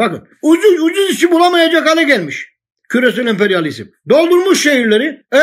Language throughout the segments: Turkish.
Bakın ucuz ucuz işçi bulamayacak hale gelmiş. Küresel emperyalizm. Doldurmuş şehirleri. E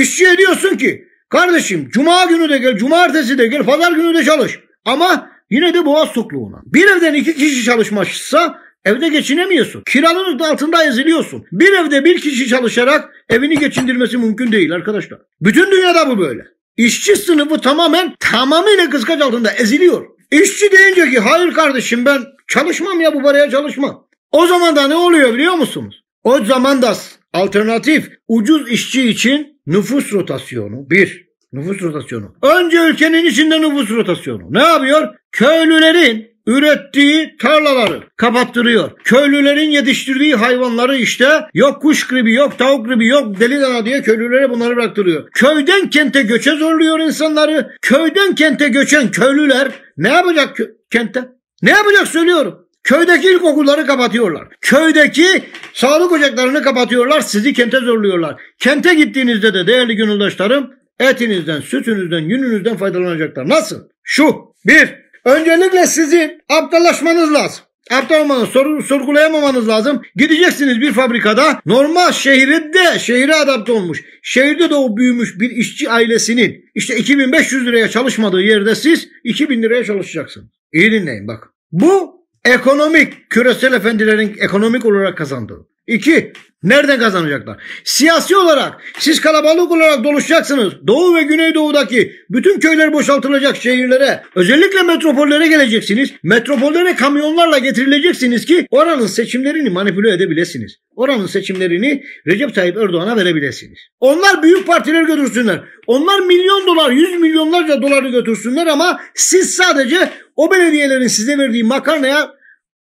işçi ediyorsun ki kardeşim cuma günü de gel, cumartesi de gel, pazar günü de çalış. Ama yine de boğaz sokluğuna. Bir evden iki kişi çalışmazsa Evde geçinemiyorsun. Kiranın altında eziliyorsun. Bir evde bir kişi çalışarak evini geçindirmesi mümkün değil arkadaşlar. Bütün dünyada bu böyle. İşçi sınıfı tamamen tamamıyla kıskaç altında eziliyor. İşçi deyince ki hayır kardeşim ben çalışmam ya bu paraya çalışmam. O zaman da ne oluyor biliyor musunuz? O zaman da alternatif ucuz işçi için nüfus rotasyonu bir. Nüfus rotasyonu. Önce ülkenin içinde nüfus rotasyonu. Ne yapıyor? Köylülerin ürettiği tarlaları kapattırıyor. Köylülerin yetiştirdiği hayvanları işte yok kuş gribi, yok tavuk gribi, yok deli dana diye köylülere bunları bıraktırıyor. Köyden kente göçe zorluyor insanları. Köyden kente göçen köylüler ne yapacak kente? Ne yapacak söylüyorum. Köydeki ilkokulları kapatıyorlar. Köydeki sağlık ocaklarını kapatıyorlar. Sizi kente zorluyorlar. Kente gittiğinizde de değerli gönüldaşlarım etinizden, sütünüzden, yününüzden faydalanacaklar. Nasıl? Şu. Bir, Öncelikle sizi aptallaşmanız lazım. Aptal olmanız, soru, sorgulayamamanız lazım. Gideceksiniz bir fabrikada normal şehirde, şehire adapte olmuş, şehirde doğup büyümüş bir işçi ailesinin işte 2500 liraya çalışmadığı yerde siz 2000 liraya çalışacaksınız. İyi dinleyin bak. Bu ekonomik, küresel efendilerin ekonomik olarak kazandığı. İki, nereden kazanacaklar? Siyasi olarak siz kalabalık olarak doluşacaksınız. Doğu ve Güneydoğu'daki bütün köyler boşaltılacak şehirlere, özellikle metropollere geleceksiniz. Metropollere kamyonlarla getirileceksiniz ki oranın seçimlerini manipüle edebilirsiniz. Oranın seçimlerini Recep Tayyip Erdoğan'a verebilirsiniz. Onlar büyük partiler götürsünler. Onlar milyon dolar, yüz milyonlarca doları götürsünler ama siz sadece o belediyelerin size verdiği makarnaya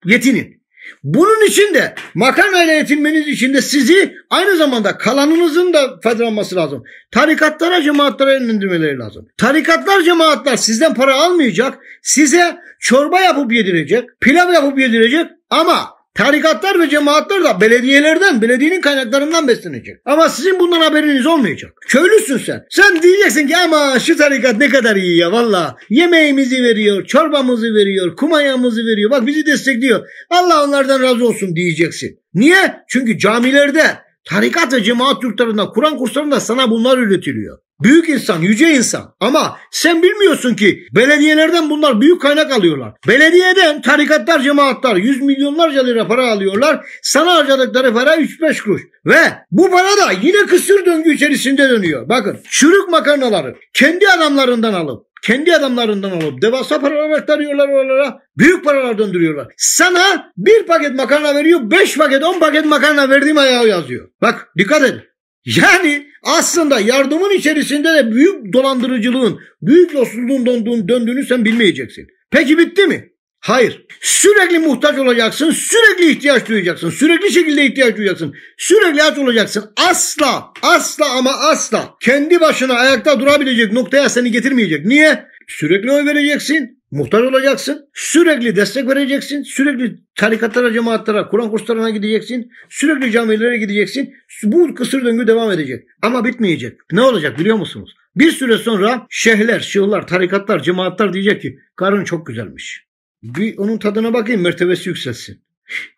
yetinin. Bunun için de makamla yetinmeniz için de sizi aynı zamanda kalanınızın da faydalanması lazım. Tarikatlara, cemaatlere indirmeleri lazım. Tarikatlar, cemaatler sizden para almayacak, size çorba yapıp yedirecek, pilav yapıp yedirecek ama Tarikatlar ve cemaatler de belediyelerden, belediyenin kaynaklarından beslenecek. Ama sizin bundan haberiniz olmayacak. Köylüsün sen. Sen diyeceksin ki ama şu tarikat ne kadar iyi ya valla. Yemeğimizi veriyor, çorbamızı veriyor, kumanyamızı veriyor. Bak bizi destekliyor. Allah onlardan razı olsun diyeceksin. Niye? Çünkü camilerde, Tarikat ve cemaat yurtlarında, Kur'an kurslarında sana bunlar üretiliyor. Büyük insan, yüce insan. Ama sen bilmiyorsun ki belediyelerden bunlar büyük kaynak alıyorlar. Belediyeden tarikatlar, cemaatler yüz milyonlarca lira para alıyorlar. Sana harcadıkları para 3-5 kuruş. Ve bu para da yine kısır döngü içerisinde dönüyor. Bakın çürük makarnaları kendi adamlarından alıp kendi adamlarından alıp devasa paralar aktarıyorlar oralara. Büyük paralar döndürüyorlar. Sana bir paket makarna veriyor, beş paket, on paket makarna verdiğim ayağı yazıyor. Bak dikkat edin. Yani aslında yardımın içerisinde de büyük dolandırıcılığın, büyük yolsuzluğun döndüğünü sen bilmeyeceksin. Peki bitti mi? Hayır. Sürekli muhtaç olacaksın, sürekli ihtiyaç duyacaksın, sürekli şekilde ihtiyaç duyacaksın, sürekli aç olacaksın. Asla, asla ama asla kendi başına ayakta durabilecek noktaya seni getirmeyecek. Niye? Sürekli oy vereceksin, muhtaç olacaksın, sürekli destek vereceksin, sürekli tarikatlara, cemaatlara, Kur'an kurslarına gideceksin, sürekli camilere gideceksin. Bu kısır döngü devam edecek ama bitmeyecek. Ne olacak biliyor musunuz? Bir süre sonra şehirler, şıhlar, tarikatlar, cemaatler diyecek ki karın çok güzelmiş. Bir onun tadına bakayım mertebesi yükselsin.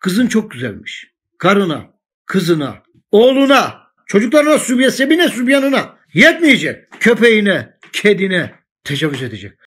Kızın çok güzelmiş. Karına, kızına, oğluna, çocuklarına, sübye, sebine, sübyanına yetmeyecek. Köpeğine, kedine tecavüz edecek.